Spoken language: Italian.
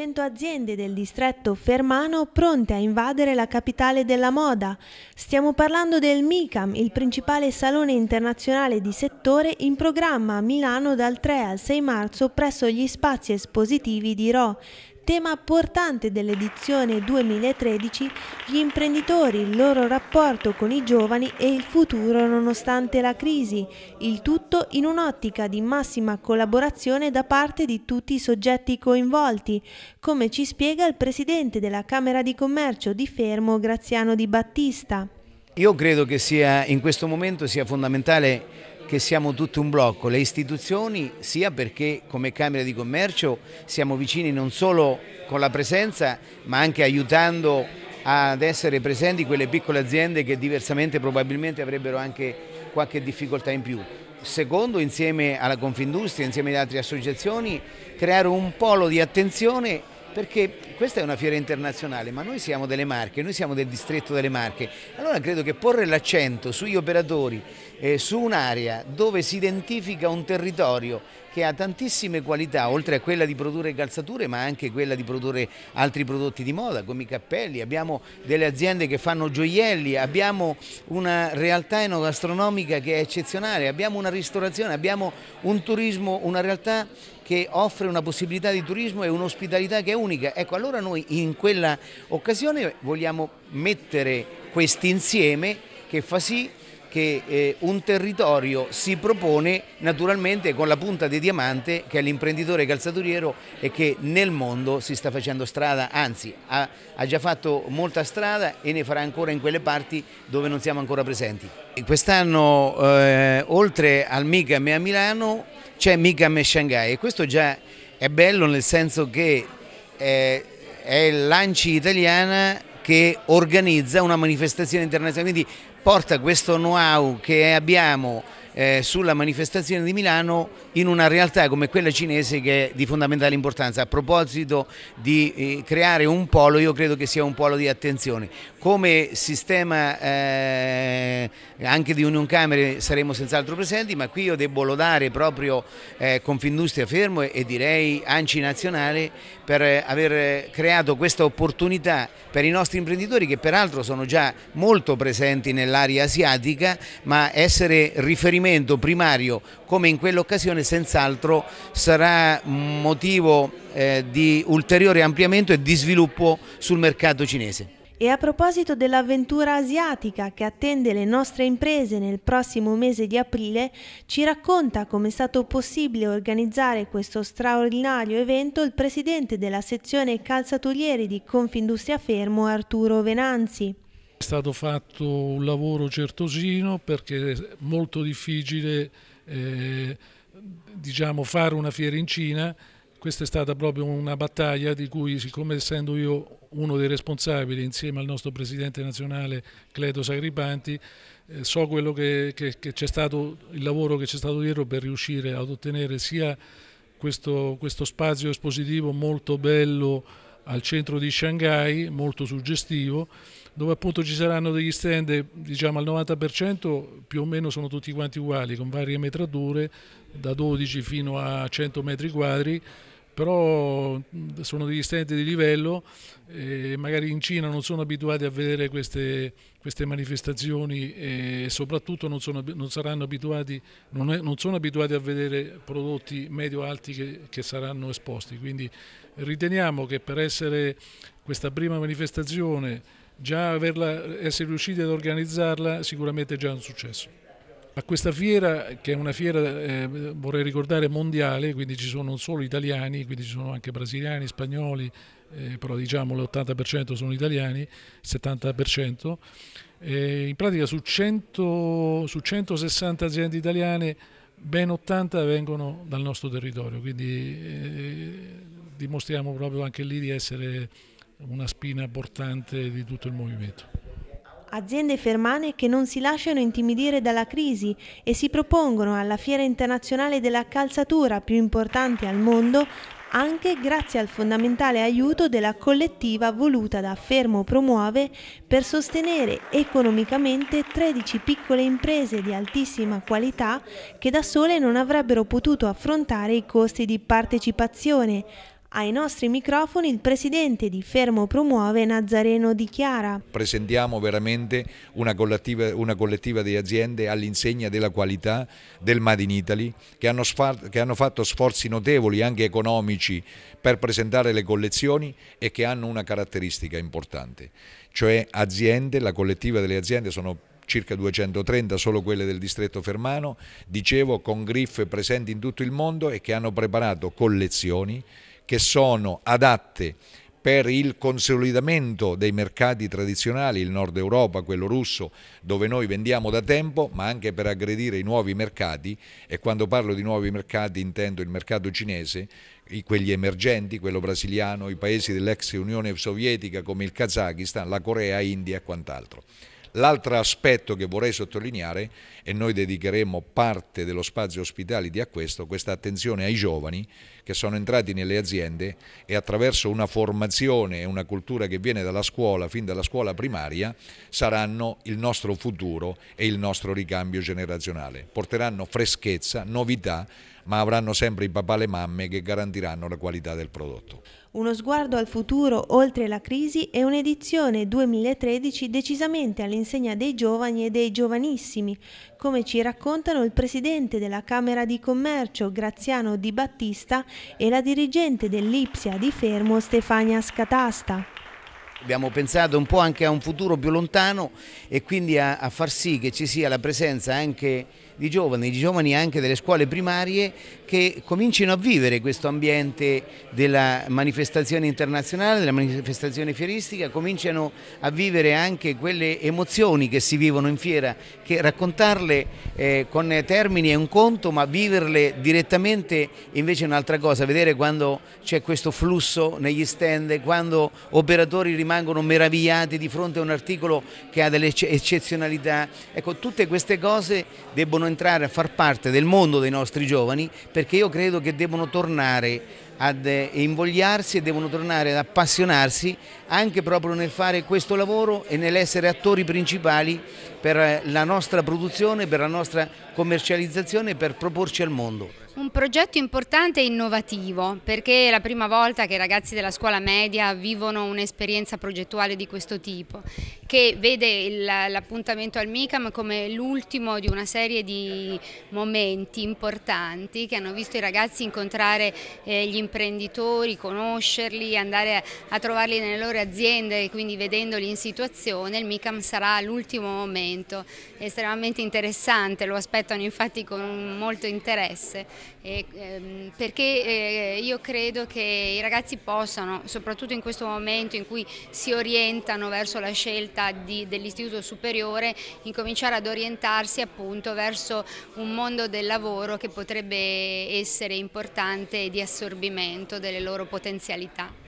100 aziende del distretto fermano pronte a invadere la capitale della moda. Stiamo parlando del MICAM, il principale salone internazionale di settore in programma a Milano dal 3 al 6 marzo presso gli spazi espositivi di Ro. Tema portante dell'edizione 2013, gli imprenditori, il loro rapporto con i giovani e il futuro nonostante la crisi, il tutto in un'ottica di massima collaborazione da parte di tutti i soggetti coinvolti, come ci spiega il presidente della Camera di Commercio di Fermo Graziano Di Battista. Io credo che sia, in questo momento sia fondamentale che siamo tutto un blocco, le istituzioni sia perché come Camera di Commercio siamo vicini non solo con la presenza ma anche aiutando ad essere presenti quelle piccole aziende che diversamente probabilmente avrebbero anche qualche difficoltà in più. Secondo, insieme alla Confindustria, insieme ad altre associazioni, creare un polo di attenzione perché questa è una fiera internazionale, ma noi siamo delle Marche, noi siamo del distretto delle Marche. Allora credo che porre l'accento sugli operatori, eh, su un'area dove si identifica un territorio che ha tantissime qualità, oltre a quella di produrre calzature, ma anche quella di produrre altri prodotti di moda, come i cappelli, abbiamo delle aziende che fanno gioielli, abbiamo una realtà enogastronomica che è eccezionale, abbiamo una ristorazione, abbiamo un turismo, una realtà che offre una possibilità di turismo e un'ospitalità che è unica. Ecco, allora noi in quella occasione vogliamo mettere questo insieme che fa sì che eh, un territorio si propone naturalmente con la punta di diamante che è l'imprenditore calzaturiero e che nel mondo si sta facendo strada, anzi ha, ha, già fatto molta strada e ne farà ancora in quelle parti dove non siamo ancora presenti. Quest'anno eh, oltre al MIGAM e a Milano c'è MIGAM e Shanghai e questo già è bello nel senso che eh, è l'ANCI italiana che organizza una manifestazione internazionale, quindi porta questo know-how che abbiamo eh, sulla manifestazione di Milano in una realtà come quella cinese che è di fondamentale importanza. A proposito di eh, creare un polo, io credo che sia un polo di attenzione. Come sistema eh, anche di Union Camere saremo senz'altro presenti, ma qui io devo lodare proprio eh, Confindustria Fermo e, e direi Anci Nazionale per eh, aver creato questa opportunità per i nostri imprenditori che peraltro sono già molto presenti nell'area asiatica, ma essere riferimento primario come in quell'occasione senz'altro sarà motivo eh, di ulteriore ampliamento e di sviluppo sul mercato cinese. E a proposito dell'avventura asiatica che attende le nostre imprese nel prossimo mese di aprile, ci racconta come è stato possibile organizzare questo straordinario evento il presidente della sezione calzaturieri di Confindustria Fermo Arturo Venanzi. È stato fatto un lavoro certosino perché è molto difficile eh, diciamo, fare una fiera in Cina, questa è stata proprio una battaglia di cui, siccome essendo io uno dei responsabili insieme al nostro presidente nazionale Cleto Sagripanti, eh, so quello che, che, che c'è stato, il lavoro che c'è stato dietro per riuscire ad ottenere sia questo, questo spazio espositivo molto bello, al centro di Shanghai, molto suggestivo, dove appunto ci saranno degli stand, diciamo al 90% più o meno sono tutti quanti uguali, con varie metrature da 12 fino a 100 metri quadri, però sono degli stand di livello e magari in Cina non sono abituati a vedere queste, queste manifestazioni e soprattutto non sono, non, abituati, non, è, non sono, abituati, a vedere prodotti medio-alti che, che saranno esposti. Quindi riteniamo che per essere questa prima manifestazione, già averla, essere riusciti ad organizzarla sicuramente è già un successo. A questa fiera, che è una fiera, eh, vorrei ricordare, mondiale, quindi ci sono non solo italiani, quindi ci sono anche brasiliani, spagnoli, eh, però diciamo l'80% sono italiani, il 70%. Eh, in pratica su, 100, su 160 aziende italiane ben 80 vengono dal nostro territorio, quindi eh, dimostriamo proprio anche lì di essere una spina portante di tutto il movimento aziende fermane che non si lasciano intimidire dalla crisi e si propongono alla Fiera Internazionale della Calzatura più importante al mondo anche grazie al fondamentale aiuto della collettiva voluta da Fermo Promuove per sostenere economicamente 13 piccole imprese di altissima qualità che da sole non avrebbero potuto affrontare i costi di partecipazione, ai nostri microfoni il presidente di Fermo Promuove Nazareno dichiara. Presentiamo veramente una collettiva, una collettiva di aziende all'insegna della qualità del Made in Italy che hanno, che hanno fatto sforzi notevoli anche economici per presentare le collezioni e che hanno una caratteristica importante, cioè aziende, la collettiva delle aziende sono circa 230 solo quelle del distretto fermano, dicevo con griffe presenti in tutto il mondo e che hanno preparato collezioni che sono adatte per il consolidamento dei mercati tradizionali, il nord Europa, quello russo, dove noi vendiamo da tempo, ma anche per aggredire i nuovi mercati e quando parlo di nuovi mercati intendo il mercato cinese, quelli emergenti, quello brasiliano, i paesi dell'ex Unione Sovietica come il Kazakistan, la Corea, India e quant'altro. L'altro aspetto che vorrei sottolineare, e noi dedicheremo parte dello spazio ospitality a questo, questa attenzione ai giovani che sono entrati nelle aziende e attraverso una formazione e una cultura che viene dalla scuola, fin dalla scuola primaria, saranno il nostro futuro e il nostro ricambio generazionale. Porteranno freschezza, novità, ma avranno sempre i papà e le mamme che garantiranno la qualità del prodotto. Uno sguardo al futuro oltre la crisi è un'edizione 2013 decisamente all'insegna dei giovani e dei giovanissimi, come ci raccontano il presidente della Camera di Commercio Graziano Di Battista e la dirigente dell'Ipsia di Fermo Stefania Scatasta. Abbiamo pensato un po' anche a un futuro più lontano e quindi a, a far sì che ci sia la presenza anche di giovani, di giovani anche delle scuole primarie che comincino a vivere questo ambiente della manifestazione internazionale, della manifestazione fieristica, cominciano a vivere anche quelle emozioni che si vivono in fiera, che raccontarle eh, con termini è un conto, ma viverle direttamente invece è un'altra cosa, vedere quando c'è questo flusso negli stand, quando operatori rimangono meravigliati di fronte a un articolo che ha delle eccezionalità, ecco tutte queste cose debbono devono entrare a far parte del mondo dei nostri giovani perché io credo che devono tornare ad eh, invogliarsi e devono tornare ad appassionarsi anche proprio nel fare questo lavoro e nell'essere attori principali per eh, la nostra produzione, per la nostra commercializzazione e per proporci al mondo. Un progetto importante e innovativo perché è la prima volta che i ragazzi della scuola media vivono un'esperienza progettuale di questo tipo che vede l'appuntamento al MICAM come l'ultimo di una serie di momenti importanti che hanno visto i ragazzi incontrare eh, gli imprenditori, conoscerli, andare a trovarli nelle loro aziende e quindi vedendoli in situazione il MICAM sarà l'ultimo momento estremamente interessante, lo aspettano infatti con molto interesse e, ehm, perché eh, io credo che i ragazzi possano, soprattutto in questo momento in cui si orientano verso la scelta dell'istituto superiore, incominciare ad orientarsi appunto verso un mondo del lavoro che potrebbe essere importante di assorbimento delle loro potenzialità.